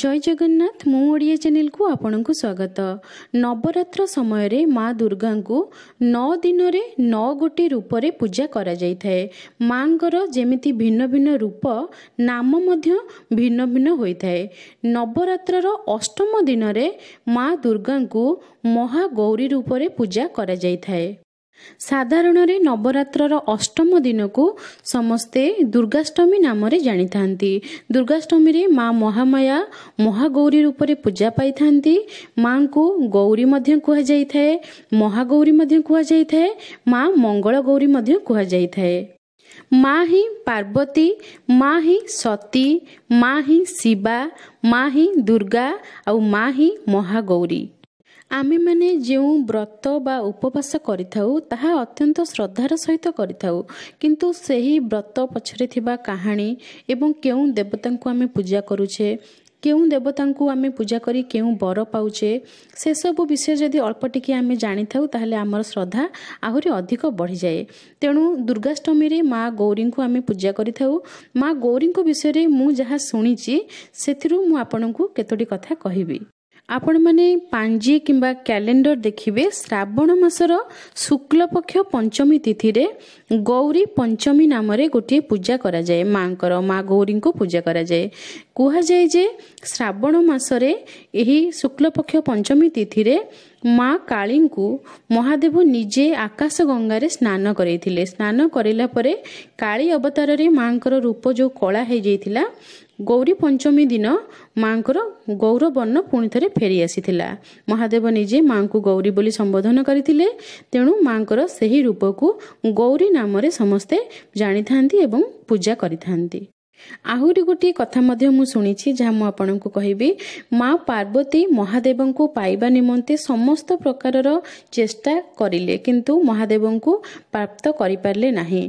ଜୟ ଜଗନ୍ନାଥ ମୁଁ ଓଡ଼ିଆ ଚ୍ୟାନେଲକୁ ଆପଣଙ୍କୁ ସ୍ୱାଗତ ନବରାତ୍ର ସମୟରେ ମା ଦୁର୍ଗାଙ୍କୁ ନଅ ଦିନରେ ନଅ ଗୋଟି ରୂପରେ ପୂଜା କରାଯାଇଥାଏ ମାଙ୍କର ଯେମିତି ଭିନ୍ନ ଭିନ୍ନ ରୂପ ନାମ ମଧ୍ୟ ଭିନ୍ନ ଭିନ୍ନ ହୋଇଥାଏ ନବରାତ୍ରର ଅଷ୍ଟମ ଦିନରେ ମା ଦୁର୍ଗାଙ୍କୁ ମହାଗୌରୀ ରୂପରେ ପୂଜା କରାଯାଇଥାଏ ସାଧାରଣରେ ନବରାତ୍ରର ଅଷ୍ଟମ ଦିନକୁ ସମସ୍ତେ ଦୁର୍ଗାଷ୍ଟମୀ ନାମରେ ଜାଣିଥାନ୍ତି ଦୁର୍ଗାଷ୍ଟମୀରେ ମା ମହାମାୟା ମହାଗୌରୀ ରୂପରେ ପୂଜା ପାଇଥାନ୍ତି ମାଙ୍କୁ ଗୌରୀ ମଧ୍ୟ କୁହାଯାଇଥାଏ ମହାଗୌରୀ ମଧ୍ୟ କୁହାଯାଇଥାଏ ମା ମଙ୍ଗଳ ଗୌରୀ ମଧ୍ୟ କୁହାଯାଇଥାଏ ମା ହିଁ ପାର୍ବତୀ ମା ହିଁ ସତୀ ମା ହିଁ ଶିବା ମା ହିଁ ଦୁର୍ଗା ଆଉ ମା ହିଁ ମହାଗୌରୀ ଆମେମାନେ ଯେଉଁ ବ୍ରତ ବା ଉପବାସ କରିଥାଉ ତାହା ଅତ୍ୟନ୍ତ ଶ୍ରଦ୍ଧାର ସହିତ କରିଥାଉ କିନ୍ତୁ ସେହି ବ୍ରତ ପଛରେ ଥିବା କାହାଣୀ ଏବଂ କେଉଁ ଦେବତାଙ୍କୁ ଆମେ ପୂଜା କରୁଛେ କେଉଁ ଦେବତାଙ୍କୁ ଆମେ ପୂଜା କରି କେଉଁ ବର ପାଉଛେ ସେସବୁ ବିଷୟରେ ଯଦି ଅଳ୍ପ ଟିକିଏ ଆମେ ଜାଣିଥାଉ ତାହେଲେ ଆମର ଶ୍ରଦ୍ଧା ଆହୁରି ଅଧିକ ବଢ଼ିଯାଏ ତେଣୁ ଦୁର୍ଗାଷ୍ଟମୀରେ ମା' ଗୌରୀଙ୍କୁ ଆମେ ପୂଜା କରିଥାଉ ମା' ଗୌରୀଙ୍କ ବିଷୟରେ ମୁଁ ଯାହା ଶୁଣିଛି ସେଥିରୁ ମୁଁ ଆପଣଙ୍କୁ କେତୋଟି କଥା କହିବି ଆପଣମାନେ ପାଞ୍ଜି କିମ୍ବା କ୍ୟାଲେଣ୍ଡର ଦେଖିବେ ଶ୍ରାବଣ ମାସର ଶୁକ୍ଲପକ୍ଷ ପଞ୍ଚମୀ ତିଥିରେ ଗୌରୀ ପଞ୍ଚମୀ ନାମରେ ଗୋଟିଏ ପୂଜା କରାଯାଏ ମାଆଙ୍କର ମା ଗୌରୀଙ୍କୁ ପୂଜା କରାଯାଏ କୁହାଯାଏ ଯେ ଶ୍ରାବଣ ମାସରେ ଏହି ଶୁକ୍ଲପକ୍ଷ ପଞ୍ଚମୀ ତିଥିରେ ମା କାଳୀଙ୍କୁ ମହାଦେବ ନିଜେ ଆକାଶ ଗଙ୍ଗାରେ ସ୍ନାନ କରାଇଥିଲେ ସ୍ନାନ କରିଲା ପରେ କାଳୀ ଅବତାରରେ ମାଙ୍କର ରୂପ ଯେଉଁ କଳା ହୋଇଯାଇଥିଲା ଗୌରୀ ପଞ୍ଚମୀ ଦିନ ମାଙ୍କର ଗୌରବର୍ଣ୍ଣ ପୁଣି ଥରେ ଫେରି ଆସିଥିଲା ମହାଦେବ ନିଜେ ମାଙ୍କୁ ଗୌରୀ ବୋଲି ସମ୍ବୋଧନ କରିଥିଲେ ତେଣୁ ମାଙ୍କର ସେହି ରୂପକୁ ଗୌରୀ ନାମରେ ସମସ୍ତେ ଜାଣିଥାନ୍ତି ଏବଂ ପୂଜା କରିଥାନ୍ତି ଆହୁରି ଗୋଟିଏ କଥା ମଧ୍ୟ ମୁଁ ଶୁଣିଛି ଯାହା ମୁଁ ଆପଣଙ୍କୁ କହିବି ମା ପାର୍ବତୀ ମହାଦେବଙ୍କୁ ପାଇବା ନିମନ୍ତେ ସମସ୍ତ ପ୍ରକାରର ଚେଷ୍ଟା କରିଲେ କିନ୍ତୁ ମହାଦେବଙ୍କୁ ପ୍ରାପ୍ତ କରିପାରିଲେ ନାହିଁ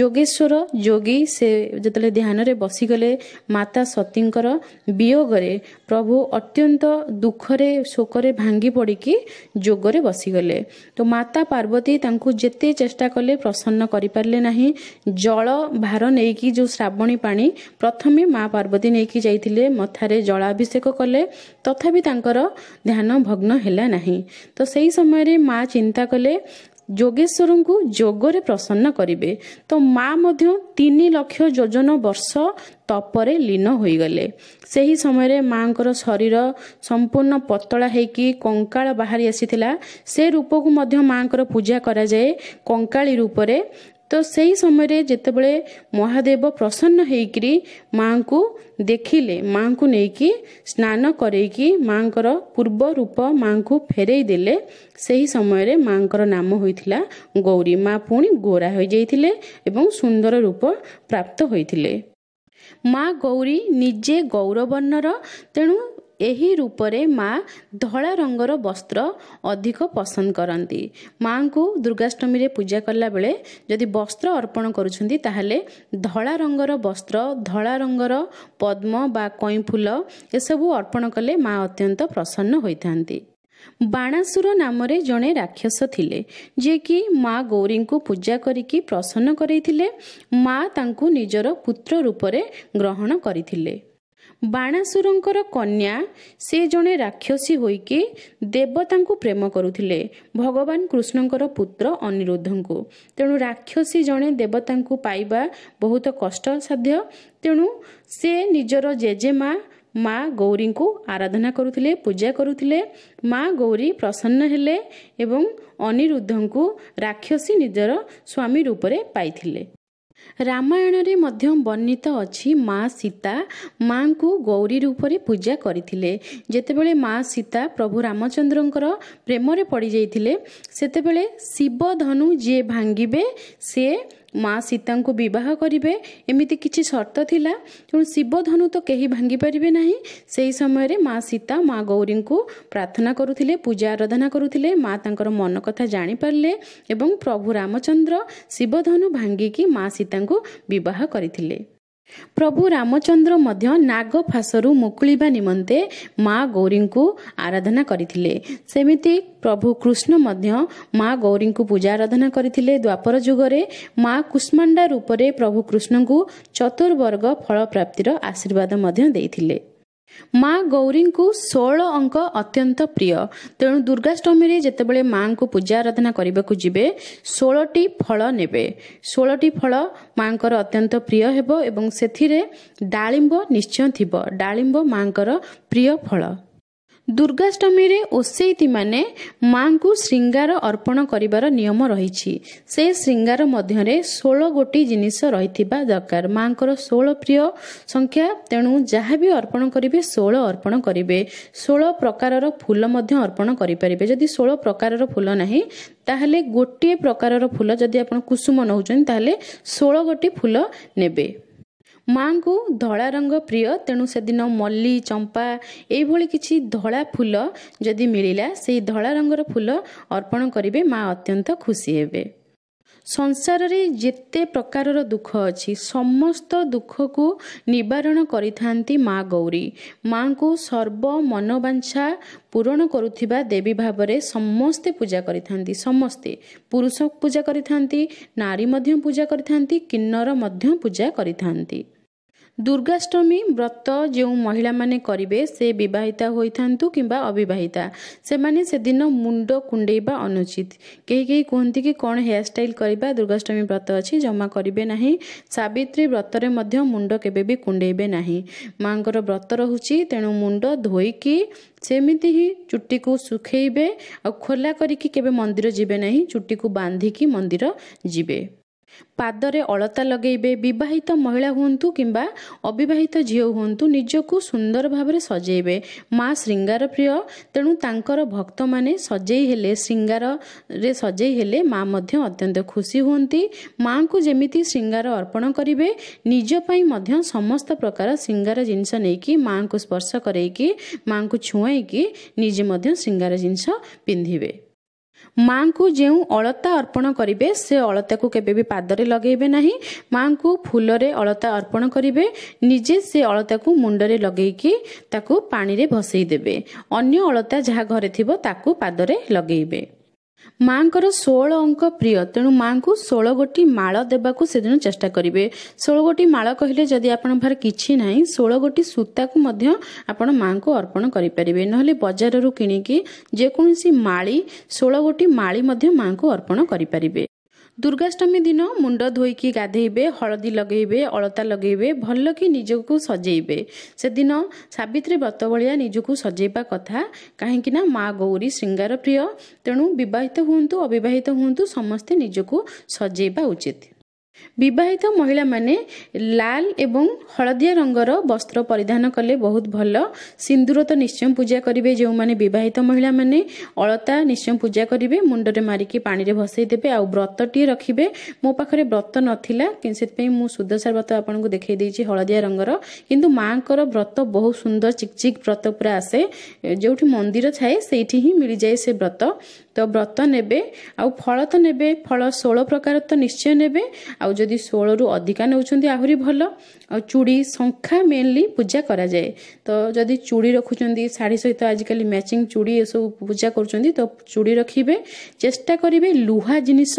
ଯୋଗେଶ୍ୱର ଯୋଗୀ ସେ ଯେତେବେଳେ ଧ୍ୟାନରେ ବସିଗଲେ ମାତା ସତୀଙ୍କର ବିୟୋଗରେ ପ୍ରଭୁ ଅତ୍ୟନ୍ତ ଦୁଃଖରେ ଶୋକରେ ଭାଙ୍ଗି ପଡ଼ିକି ଯୋଗରେ ବସିଗଲେ ତ ମାତା ପାର୍ବତୀ ତାଙ୍କୁ ଯେତେ ଚେଷ୍ଟା କଲେ ପ୍ରସନ୍ନ କରିପାରିଲେ ନାହିଁ ଜଳ ଭାର ନେଇକି ଯେଉଁ ଶ୍ରାବଣୀ ପାଣି ପ୍ରଥମେ ମା ପାର୍ବତୀ ନେଇକି ଯାଇଥିଲେ ମଥାରେ ଜଳାଭିଷେକ କଲେ ତଥାପି ତାଙ୍କର ଧ୍ୟାନ ଭଗ୍ନ ହେଲା ନାହିଁ ତ ସେହି ସମୟରେ ମା ଚିନ୍ତା କଲେ ଯୋଗେଶ୍ୱରଙ୍କୁ ଯୋଗରେ ପ୍ରସନ୍ନ କରିବେ ତ ମା ମଧ୍ୟ ତିନି ଲକ୍ଷ ଯୋଜନ ବର୍ଷ ତପରେ ଲୀନ ହୋଇଗଲେ ସେହି ସମୟରେ ମାଙ୍କର ଶରୀର ସମ୍ପୂର୍ଣ୍ଣ ପତଳା ହୋଇକି କଙ୍କାଳ ବାହାରି ଆସିଥିଲା ସେ ରୂପକୁ ମଧ୍ୟ ମାଙ୍କର ପୂଜା କରାଯାଏ କଙ୍କାଳୀ ରୂପରେ ସେହି ସମୟରେ ଯେତେବେଳେ ମହାଦେବ ପ୍ରସନ୍ନ ହେଇକିରି ମାଆଙ୍କୁ ଦେଖିଲେ ମାଆଙ୍କୁ ନେଇକି ସ୍ନାନ କରେଇକି ମାଆଙ୍କର ପୂର୍ବ ରୂପ ମାଆଙ୍କୁ ଫେରେଇ ଦେଲେ ସେହି ସମୟରେ ମାଆଙ୍କର ନାମ ହୋଇଥିଲା ଗୌରୀ ମା ପୁଣି ଗୋରା ହୋଇଯାଇଥିଲେ ଏବଂ ସୁନ୍ଦର ରୂପ ପ୍ରାପ୍ତ ହୋଇଥିଲେ ମା ଗୌରୀ ନିଜେ ଗୌରବର୍ଣ୍ଣର ତେଣୁ ଏହି ରୂପରେ ମା ଧଳା ରଙ୍ଗର ବସ୍ତ୍ର ଅଧିକ ପସନ୍ଦ କରନ୍ତି ମାଙ୍କୁ ଦୁର୍ଗାଷ୍ଟମୀରେ ପୂଜା କଲାବେଳେ ଯଦି ବସ୍ତ୍ର ଅର୍ପଣ କରୁଛନ୍ତି ତାହେଲେ ଧଳା ରଙ୍ଗର ବସ୍ତ୍ର ଧଳା ରଙ୍ଗର ପଦ୍ମ ବା କଇଁଫୁଲ ଏସବୁ ଅର୍ପଣ କଲେ ମା ଅତ୍ୟନ୍ତ ପ୍ରସନ୍ନ ହୋଇଥାନ୍ତି ବାଣାସୁର ନାମରେ ଜଣେ ରାକ୍ଷସ ଥିଲେ ଯିଏକି ମା ଗୌରୀଙ୍କୁ ପୂଜା କରିକି ପ୍ରସନ୍ନ କରାଇଥିଲେ ମା ତାଙ୍କୁ ନିଜର ପୁତ୍ର ରୂପରେ ଗ୍ରହଣ କରିଥିଲେ ବାଣାସୁରଙ୍କର କନ୍ୟା ସେ ଜଣେ ରାକ୍ଷସୀ ହୋଇକି ଦେବତାଙ୍କୁ ପ୍ରେମ କରୁଥିଲେ ଭଗବାନ କୃଷ୍ଣଙ୍କର ପୁତ୍ର ଅନିରୁଦ୍ଧଙ୍କୁ ତେଣୁ ରାକ୍ଷସୀ ଜଣେ ଦେବତାଙ୍କୁ ପାଇବା ବହୁତ କଷ୍ଟସାଧ୍ୟ ତେଣୁ ସେ ନିଜର ଜେଜେମା ମା ଗୌରୀଙ୍କୁ ଆରାଧନା କରୁଥିଲେ ପୂଜା କରୁଥିଲେ ମା ଗୌରୀ ପ୍ରସନ୍ନ ହେଲେ ଏବଂ ଅନିରୁଦ୍ଧଙ୍କୁ ରାକ୍ଷସୀ ନିଜର ସ୍ୱାମୀ ରୂପରେ ପାଇଥିଲେ ରାମାୟଣରେ ମଧ୍ୟ ବର୍ଣ୍ଣିତ ଅଛି ମା ସୀତା ମାଙ୍କୁ ଗୌରୀ ରୂପରେ ପୂଜା କରିଥିଲେ ଯେତେବେଳେ ମା ସୀତା ପ୍ରଭୁ ରାମଚନ୍ଦ୍ରଙ୍କର ପ୍ରେମରେ ପଡ଼ିଯାଇଥିଲେ ସେତେବେଳେ ଶିବଧନୁ ଯିଏ ଭାଙ୍ଗିବେ ସିଏ ମା ସୀତାଙ୍କୁ ବିବାହ କରିବେ ଏମିତି କିଛି ସର୍ତ୍ତ ଥିଲା ତେଣୁ ଶିବଧନୁ ତ କେହି ଭାଙ୍ଗିପାରିବେ ନାହିଁ ସେହି ସମୟରେ ମା ସୀତା ମା ଗୌରୀଙ୍କୁ ପ୍ରାର୍ଥନା କରୁଥିଲେ ପୂଜା ଆରାଧନା କରୁଥିଲେ ମା ତାଙ୍କର ମନ କଥା ଜାଣିପାରିଲେ ଏବଂ ପ୍ରଭୁ ରାମଚନ୍ଦ୍ର ଶିବଧନୁ ଭାଙ୍ଗିକି ମା ସୀତାଙ୍କୁ ବିବାହ କରିଥିଲେ ପ୍ରଭୁ ରାମଚନ୍ଦ୍ର ମଧ୍ୟ ନାଗ ଫାସରୁ ମୁକୁଳିବା ନିମନ୍ତେ ମା ଗୌରୀଙ୍କୁ ଆରାଧନା କରିଥିଲେ ସେମିତି ପ୍ରଭୁ କୃଷ୍ଣ ମଧ୍ୟ ମା ଗୌରୀଙ୍କୁ ପୂଜା ଆରାଧନା କରିଥିଲେ ଦ୍ୱାପର ଯୁଗରେ ମା କୁଷ୍ମାଣ୍ଡା ରୂପରେ ପ୍ରଭୁ କୃଷ୍ଣଙ୍କୁ ଚତୁର୍ବର୍ଗ ଫଳପ୍ରାପ୍ତିର ଆଶୀର୍ବାଦ ମଧ୍ୟ ଦେଇଥିଲେ ମା ଗୌରୀଙ୍କୁ ଷୋହଳ ଅଙ୍କ ଅତ୍ୟନ୍ତ ପ୍ରିୟ ତେଣୁ ଦୁର୍ଗାଷ୍ଟମୀରେ ଯେତେବେଳେ ମାଙ୍କୁ ପୂଜା ଆରାଧନା କରିବାକୁ ଯିବେ ଷୋହଳଟି ଫଳ ନେବେ ଷୋହଳଟି ଫଳ ମାଙ୍କର ଅତ୍ୟନ୍ତ ପ୍ରିୟ ହେବ ଏବଂ ସେଥିରେ ଡାଳିମ୍ବ ନିଶ୍ଚୟ ଥିବ ଡାଳିମ୍ବ ମାଙ୍କର ପ୍ରିୟ ଫଳ ଦୁର୍ଗାଷ୍ଟମୀରେ ଓସେଇତିମାନେ ମାଙ୍କୁ ଶୃଙ୍ଗାର ଅର୍ପଣ କରିବାର ନିୟମ ରହିଛି ସେ ଶୃଙ୍ଗାର ମଧ୍ୟରେ ଷୋହଳ ଗୋଟି ଜିନିଷ ରହିଥିବା ଦରକାର ମାଙ୍କର ଷୋହଳ ପ୍ରିୟ ସଂଖ୍ୟା ତେଣୁ ଯାହା ବି ଅର୍ପଣ କରିବେ ଷୋହଳ ଅର୍ପଣ କରିବେ ଷୋହଳ ପ୍ରକାରର ଫୁଲ ମଧ୍ୟ ଅର୍ପଣ କରିପାରିବେ ଯଦି ଷୋହଳ ପ୍ରକାରର ଫୁଲ ନାହିଁ ତାହେଲେ ଗୋଟିଏ ପ୍ରକାରର ଫୁଲ ଯଦି ଆପଣ କୁସୁମ ନେଉଛନ୍ତି ତାହେଲେ ଷୋହଳ ଗୋଟି ଫୁଲ ନେବେ ମାଙ୍କୁ ଧଳା ରଙ୍ଗ ପ୍ରିୟ ତେଣୁ ସେଦିନ ମଲ୍ଲି ଚମ୍ପା ଏଇଭଳି କିଛି ଧଳା ଫୁଲ ଯଦି ମିଳିଲା ସେହି ଧଳା ରଙ୍ଗର ଫୁଲ ଅର୍ପଣ କରିବେ ମା ଅତ୍ୟନ୍ତ ଖୁସି ହେବେ ସଂସାରରେ ଯେତେ ପ୍ରକାରର ଦୁଃଖ ଅଛି ସମସ୍ତ ଦୁଃଖକୁ ନିବାରଣ କରିଥାନ୍ତି ମା ଗୌରୀ ମାଙ୍କୁ ସର୍ବ ମନବାଞ୍ଛା ପୂରଣ କରୁଥିବା ଦେବୀ ଭାବରେ ସମସ୍ତେ ପୂଜା କରିଥାନ୍ତି ସମସ୍ତେ ପୁରୁଷ ପୂଜା କରିଥାନ୍ତି ନାରୀ ମଧ୍ୟ ପୂଜା କରିଥାନ୍ତି କିନ୍ନର ମଧ୍ୟ ପୂଜା କରିଥାନ୍ତି ଦୁର୍ଗାଷ୍ଟମୀ ବ୍ରତ ଯେଉଁ ମହିଳାମାନେ କରିବେ ସେ ବିବାହିତା ହୋଇଥାନ୍ତୁ କିମ୍ବା ଅବିବାହିତା ସେମାନେ ସେଦିନ ମୁଣ୍ଡ କୁଣ୍ଡେଇବା ଅନୁଚିତ କେହି କେହି କୁହନ୍ତି କି କ'ଣ ହେୟାରଷ୍ଟାଇଲ୍ କରିବା ଦୁର୍ଗାଷ୍ଟମୀ ବ୍ରତ ଅଛି ଜମା କରିବେ ନାହିଁ ସାବିତ୍ରୀ ବ୍ରତରେ ମଧ୍ୟ ମୁଣ୍ଡ କେବେ ବି କୁଣ୍ଡେଇବେ ନାହିଁ ମାଆଙ୍କର ବ୍ରତ ରହୁଛି ତେଣୁ ମୁଣ୍ଡ ଧୋଇକି ସେମିତି ହିଁ ଚୁଟିକୁ ଶୁଖେଇବେ ଆଉ ଖୋଲା କରିକି କେବେ ମନ୍ଦିର ଯିବେ ନାହିଁ ଚୁଟିକୁ ବାନ୍ଧିକି ମନ୍ଦିର ଯିବେ पादरे अलता लगे बित महिला हुन् कम्बा अबिवाहित झिउँ निजको सुन्दर भावना सजेबे श्रृंगार प्रिय तेणु तर भक्त म सजैहेले शृर सजैहे माथि अत्यन्त खुसी हुन्छ श्रृंगार अर्पण गरे समस्त प्रकार शृङार जिस नै मापर्श करैकि माुवैकि निजे श्रृंगार जिस पिन्धे ମାଙ୍କୁ ଯେଉଁ ଅଳତା ଅର୍ପଣ କରିବେ ସେ ଅଳତାକୁ କେବେ ବି ପାଦରେ ଲଗେଇବେ ନାହିଁ ମାଙ୍କୁ ଫୁଲରେ ଅଳତା ଅର୍ପଣ କରିବେ ନିଜେ ସେ ଅଳତାକୁ ମୁଣ୍ଡରେ ଲଗେଇକି ତାକୁ ପାଣିରେ ଭସେଇ ଦେବେ ଅନ୍ୟ ଅଳତା ଯାହା ଘରେ ଥିବ ତାକୁ ପାଦରେ ଲଗେଇବେ ମାଙ୍କର ଷୋହଳ ଅଙ୍କ ପ୍ରିୟ ତେଣୁ ମାଙ୍କୁ ଷୋହଳ ଗୋଟି ମାଳ ଦେବାକୁ ସେଦିନ ଚେଷ୍ଟା କରିବେ ଷୋହଳ ଗୋଟି ମାଳ କହିଲେ ଯଦି ଆପଣଙ୍କ ପାଖରେ କିଛି ନାହିଁ ଷୋହଳ ଗୋଟି ସୂତାକୁ ମଧ୍ୟ ଆପଣ ମାଙ୍କୁ ଅର୍ପଣ କରିପାରିବେ ନହେଲେ ବଜାରରୁ କିଣିକି ଯେକୌଣସି ମାଳି ଷୋହଳ ଗୋଟି ମାଳି ମଧ୍ୟ ମାଙ୍କୁ ଅର୍ପଣ କରିପାରିବେ ଦୁର୍ଗାଷ୍ଟମୀ ଦିନ ମୁଣ୍ଡ ଧୋଇକି ଗାଧେଇବେ ହଳଦୀ ଲଗେଇବେ ଅଳତା ଲଗେଇବେ ଭଲକି ନିଜକୁ ସଜେଇବେ ସେଦିନ ସାବିତ୍ରୀ ବ୍ରତ ଭଳିଆ ନିଜକୁ ସଜେଇବା କଥା କାହିଁକି ନା ମା ଗୌରୀ ଶ୍ରୀଙ୍ଗାର ପ୍ରିୟ ତେଣୁ ବିବାହିତ ହୁଅନ୍ତୁ ଅବିବାହିତ ହୁଅନ୍ତୁ ସମସ୍ତେ ନିଜକୁ ସଜେଇବା ଉଚିତ ବିବାହିତ ମହିଳାମାନେ ଲାଲ ଏବଂ ହଳଦିଆ ରଙ୍ଗର ବସ୍ତ୍ର ପରିଧାନ କଲେ ବହୁତ ଭଲ ସିନ୍ଦୁର ତ ନିଶ୍ଚୟ ପୂଜା କରିବେ ଯେଉଁମାନେ ବିବାହିତ ମହିଳାମାନେ ଅଳତା ନିଶ୍ଚୟ ପୂଜା କରିବେ ମୁଣ୍ଡରେ ମାରିକି ପାଣିରେ ଭସେଇ ଦେବେ ଆଉ ବ୍ରତଟିଏ ରଖିବେ ମୋ ପାଖରେ ବ୍ରତ ନଥିଲା କିନ୍ତୁ ସେଥିପାଇଁ ମୁଁ ସୁଦଶା ବ୍ରତ ଆପଣଙ୍କୁ ଦେଖାଇ ଦେଇଛି ହଳଦିଆ ରଙ୍ଗର କିନ୍ତୁ ମାଆଙ୍କର ବ୍ରତ ବହୁତ ସୁନ୍ଦର ଚିକ୍ ଚିକ୍ ବ୍ରତ ପୁରା ଆସେ ଯେଉଁଠି ମନ୍ଦିର ଥାଏ ସେଇଠି ହିଁ ମିଳିଯାଏ ସେ ବ୍ରତ ତ ବ୍ରତ ନେବେ ଆଉ ଫଳ ତ ନେବେ ଫଳ ଷୋହଳ ପ୍ରକାର ତ ନିଶ୍ଚୟ ନେବେ ଆଉ ଯଦି ଷୋହଳରୁ ଅଧିକା ନେଉଛନ୍ତି ଆହୁରି ଭଲ ଆଉ ଚୁଡ଼ି ଶଙ୍ଖା ମେନ୍ଲି ପୂଜା କରାଯାଏ ତ ଯଦି ଚୁଡ଼ି ରଖୁଛନ୍ତି ଶାଢ଼ୀ ସହିତ ଆଜିକାଲି ମ୍ୟାଚିଂ ଚୁଡ଼ି ଏସବୁ ପୂଜା କରୁଛନ୍ତି ତ ଚୁଡ଼ି ରଖିବେ ଚେଷ୍ଟା କରିବେ ଲୁହା ଜିନିଷ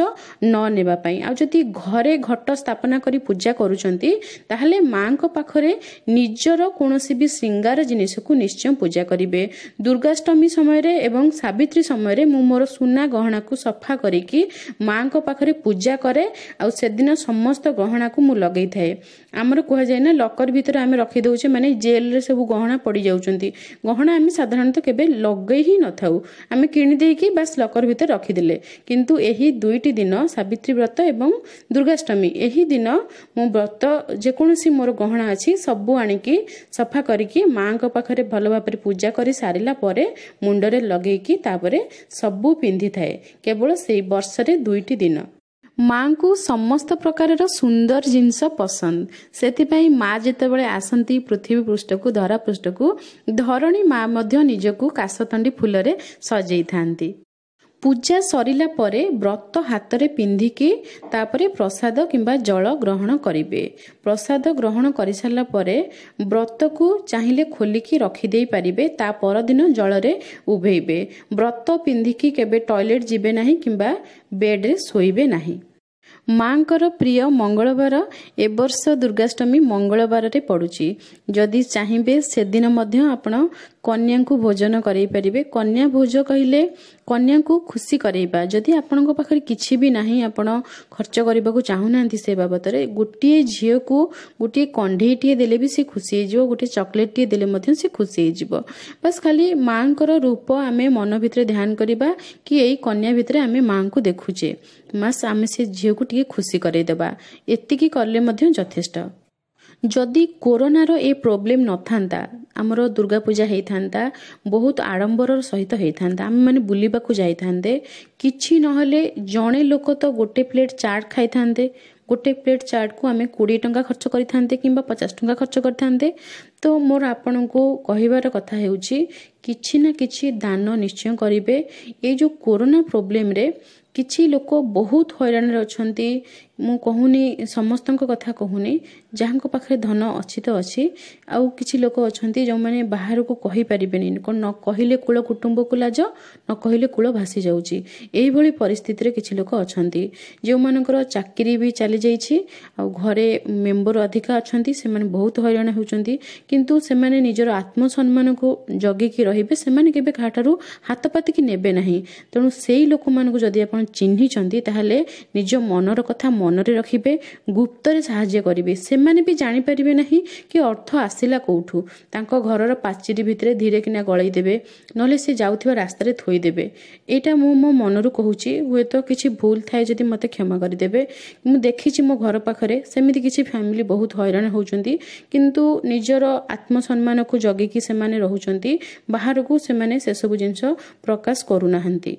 ନ ନେବା ପାଇଁ ଆଉ ଯଦି ଘରେ ଘଟ ସ୍ଥାପନା କରି ପୂଜା କରୁଛନ୍ତି ତାହେଲେ ମାଆଙ୍କ ପାଖରେ ନିଜର କୌଣସି ବି ଶୃଙ୍ଗାର ଜିନିଷକୁ ନିଶ୍ଚୟ ପୂଜା କରିବେ ଦୁର୍ଗାଷ୍ଟମୀ ସମୟରେ ଏବଂ ସାବିତ୍ରୀ ସମୟରେ ମୁଁ ମୋର ସୁନା ଗହଣାକୁ ସଫା କରିକି ମାଆଙ୍କ ପାଖରେ ପୂଜା କରେ ଆଉ ସେଦିନ ସମସ୍ତ ଗହଣାକୁ ମୁଁ ଲଗେଇଥାଏ ଆମର କୁହାଯାଏ ନା ଲକର ଭିତରେ ଆମେ ରଖିଦେଉଛେ ମାନେ ଜେଲରେ ସବୁ ଗହଣା ପଡ଼ିଯାଉଛନ୍ତି ଗହଣା ଆମେ ସାଧାରଣତଃ କେବେ ଲଗେଇ ହିଁ ନଥାଉ ଆମେ କିଣିଦେଇକି ବାସ୍ ଲକର ଭିତରେ ରଖିଦେଲେ କିନ୍ତୁ ଏହି ଦୁଇଟି ଦିନ ସାବିତ୍ରୀ ବ୍ରତ ଏବଂ ଦୁର୍ଗାଷ୍ଟମୀ ଏହି ଦିନ ମୁଁ ବ୍ରତ ଯେକୌଣସି ମୋର ଗହଣା ଅଛି ସବୁ ଆଣିକି ସଫା କରିକି ମାଆଙ୍କ ପାଖରେ ଭଲ ଭାବରେ ପୂଜା କରି ସାରିଲା ପରେ ମୁଣ୍ଡରେ ଲଗେଇକି ତାପରେ ସବୁ ପିନ୍ଧିଥାଏ କେବଳ ସେଇ ବର୍ଷରେ ଦୁଇଟି ଦିନ ମାଙ୍କୁ ସମସ୍ତ ପ୍ରକାରର ସୁନ୍ଦର ଜିନିଷ ପସନ୍ଦ ସେଥିପାଇଁ ମା ଯେତେବେଳେ ଆସନ୍ତି ପୃଥିବୀ ପୃଷ୍ଠକୁ ଧରା ପୃଷ୍ଠକୁ ଧରଣୀ ମା ମଧ୍ୟ ନିଜକୁ କାଶତଣ୍ଡି ଫୁଲରେ ସଜେଇଥାନ୍ତି ପୂଜା ସରିଲା ପରେ ବ୍ରତ ହାତରେ ପିନ୍ଧିକି ତାପରେ ପ୍ରସାଦ କିମ୍ବା ଜଳ ଗ୍ରହଣ କରିବେ ପ୍ରସାଦ ଗ୍ରହଣ କରିସାରିଲା ପରେ ବ୍ରତକୁ ଚାହିଁଲେ ଖୋଲିକି ରଖିଦେଇ ପାରିବେ ତା ପରଦିନ ଜଳରେ ଉଭେଇବେ ବ୍ରତ ପିନ୍ଧିକି କେବେ ଟଏଲେଟ୍ ଯିବେ ନାହିଁ କିମ୍ବା ବେଡ଼୍ରେ ଶୋଇବେ ନାହିଁ ମାଙ୍କର ପ୍ରିୟ ମଙ୍ଗଳବାର ଏ ବର୍ଷ ଦୁର୍ଗାଷ୍ଟମୀ ମଙ୍ଗଳବାରରେ ପଡ଼ୁଛି ଯଦି ଚାହିଁବେ ସେଦିନ ମଧ୍ୟ ଆପଣ କନ୍ୟାଙ୍କୁ ଭୋଜନ କରାଇ ପାରିବେ କନ୍ୟା ଭୋଜ କହିଲେ କନ୍ୟାଙ୍କୁ ଖୁସି କରାଇବା ଯଦି ଆପଣଙ୍କ ପାଖରେ କିଛି ବି ନାହିଁ ଆପଣ ଖର୍ଚ୍ଚ କରିବାକୁ ଚାହୁଁନାହାନ୍ତି ସେ ବାବଦରେ ଗୋଟିଏ ଝିଅକୁ ଗୋଟିଏ କଣ୍ଢେଇଟିଏ ଦେଲେ ବି ସେ ଖୁସି ହେଇଯିବ ଗୋଟିଏ ଚକୋଲେଟ୍ଟିଏ ଦେଲେ ମଧ୍ୟ ସେ ଖୁସି ହେଇଯିବ ବାସ୍ ଖାଲି ମାଆଙ୍କର ରୂପ ଆମେ ମନ ଭିତରେ ଧ୍ୟାନ କରିବା କି ଏଇ କନ୍ୟା ଭିତରେ ଆମେ ମାଆଙ୍କୁ ଦେଖୁଛେ ବାସ୍ ଆମେ ସେ ଝିଅକୁ ଟିକେ ଖୁସି କରାଇଦେବା ଏତିକି କଲେ ମଧ୍ୟ ଯଥେଷ୍ଟ ଯଦି କୋରୋନାର ଏ ପ୍ରୋବ୍ଲେମ୍ ନଥାନ୍ତା ଆମର ଦୁର୍ଗା ପୂଜା ହେଇଥାନ୍ତା ବହୁତ ଆଡ଼ମ୍ବରର ସହିତ ହେଇଥାନ୍ତା ଆମେମାନେ ବୁଲିବାକୁ ଯାଇଥାନ୍ତେ କିଛି ନହେଲେ ଜଣେ ଲୋକ ତ ଗୋଟେ ପ୍ଲେଟ୍ ଚାଟ୍ ଖାଇଥାନ୍ତେ ଗୋଟେ ପ୍ଲେଟ୍ ଚାଟ୍କୁ ଆମେ କୋଡ଼ିଏ ଟଙ୍କା ଖର୍ଚ୍ଚ କରିଥାନ୍ତେ କିମ୍ବା ପଚାଶ ଟଙ୍କା ଖର୍ଚ୍ଚ କରିଥାନ୍ତେ ତ ମୋର ଆପଣଙ୍କୁ କହିବାର କଥା ହେଉଛି କିଛି ନା କିଛି ଦାନ ନିଶ୍ଚୟ କରିବେ ଏଇ ଯେଉଁ କୋରୋନା ପ୍ରୋବ୍ଲେମ୍ରେ କିଛି ଲୋକ ବହୁତ ହଇରାଣରେ ଅଛନ୍ତି ମୁଁ କହୁନି ସମସ୍ତଙ୍କ କଥା କହୁନି ଯାହାଙ୍କ ପାଖରେ ଧନ ଅଛି ତ ଅଛି ଆଉ କିଛି ଲୋକ ଅଛନ୍ତି ଯେଉଁମାନେ ବାହାରକୁ କହିପାରିବେନି କ'ଣ ନ କହିଲେ କୂଳ କୁଟୁମ୍ବକୁ ଲାଜ ନ କହିଲେ କୂଳ ଭାସି ଯାଉଛି ଏଇଭଳି ପରିସ୍ଥିତିରେ କିଛି ଲୋକ ଅଛନ୍ତି ଯେଉଁମାନଙ୍କର ଚାକିରି ବି ଚାଲିଯାଇଛି ଆଉ ଘରେ ମେମ୍ବର ଅଧିକା ଅଛନ୍ତି ସେମାନେ ବହୁତ ହଇରାଣ ହେଉଛନ୍ତି କିନ୍ତୁ ସେମାନେ ନିଜର ଆତ୍ମସମ୍ମାନକୁ ଜଗିକି ରହିବେ ସେମାନେ କେବେ କାହାଠାରୁ ହାତ ପାତିକି ନେବେ ନାହିଁ ତେଣୁ ସେଇ ଲୋକମାନଙ୍କୁ ଯଦି ଆପଣ ଚିହ୍ନିଛନ୍ତି ତାହେଲେ ନିଜ ମନର କଥା ମନରେ ରଖିବେ ଗୁପ୍ତରେ ସାହାଯ୍ୟ କରିବେ ସେମାନେ ବି ଜାଣିପାରିବେ ନାହିଁ କି ଅର୍ଥ ଆସିଲା କେଉଁଠୁ ତାଙ୍କ ଘରର ପାଚେରୀ ଭିତରେ ଧୀରେ କିନା ଗଳେଇଦେବେ ନହେଲେ ସେ ଯାଉଥିବା ରାସ୍ତାରେ ଥୋଇଦେବେ ଏଇଟା ମୁଁ ମୋ ମନରୁ କହୁଛି ହୁଏତ କିଛି ଭୁଲ ଥାଏ ଯଦି ମୋତେ କ୍ଷମା କରିଦେବେ ମୁଁ ଦେଖିଛି ମୋ ଘର ପାଖରେ ସେମିତି କିଛି ଫ୍ୟାମିଲି ବହୁତ ହଇରାଣ ହେଉଛନ୍ତି କିନ୍ତୁ ନିଜର ଆତ୍ମସମ୍ମାନକୁ ଜଗିକି ସେମାନେ ରହୁଛନ୍ତି ବାହାରକୁ ସେମାନେ ସେସବୁ ଜିନିଷ ପ୍ରକାଶ କରୁନାହାନ୍ତି